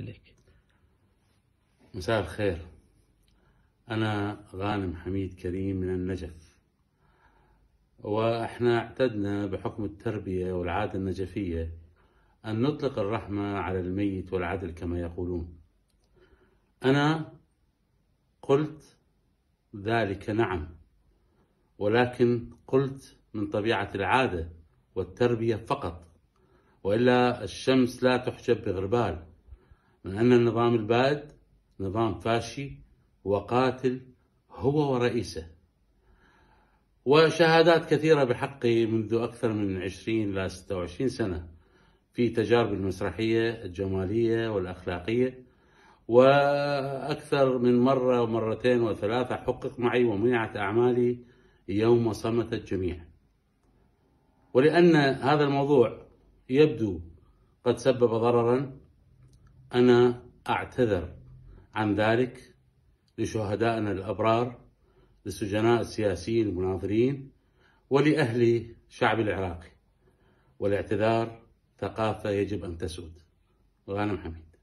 إليك مساء الخير أنا غانم حميد كريم من النجف وإحنا اعتدنا بحكم التربية والعادة النجفية أن نطلق الرحمة على الميت والعدل كما يقولون أنا قلت ذلك نعم ولكن قلت من طبيعة العادة والتربية فقط وإلا الشمس لا تحجب بغربال من أن النظام البائد نظام فاشي وقاتل هو ورئيسه وشهادات كثيرة بحقي منذ أكثر من 20 إلى 26 سنة في تجارب المسرحية الجمالية والأخلاقية وأكثر من مرة ومرتين وثلاثة حقق معي ومنعت أعمالي يوم صمت الجميع ولأن هذا الموضوع يبدو قد سبب ضررا أنا أعتذر عن ذلك لشهدائنا الأبرار للسجناء السياسيين المناظرين ولأهل شعب العراقي والاعتذار ثقافة يجب أن تسود غانم حميد